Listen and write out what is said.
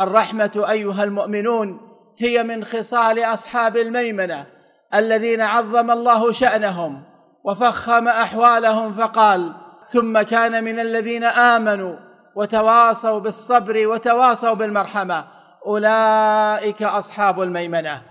الرحمه ايها المؤمنون هي من خصال اصحاب الميمنه الذين عظم الله شانهم وفخم احوالهم فقال ثم كان من الذين امنوا وتواصوا بالصبر وتواصوا بالمرحمه اولئك اصحاب الميمنه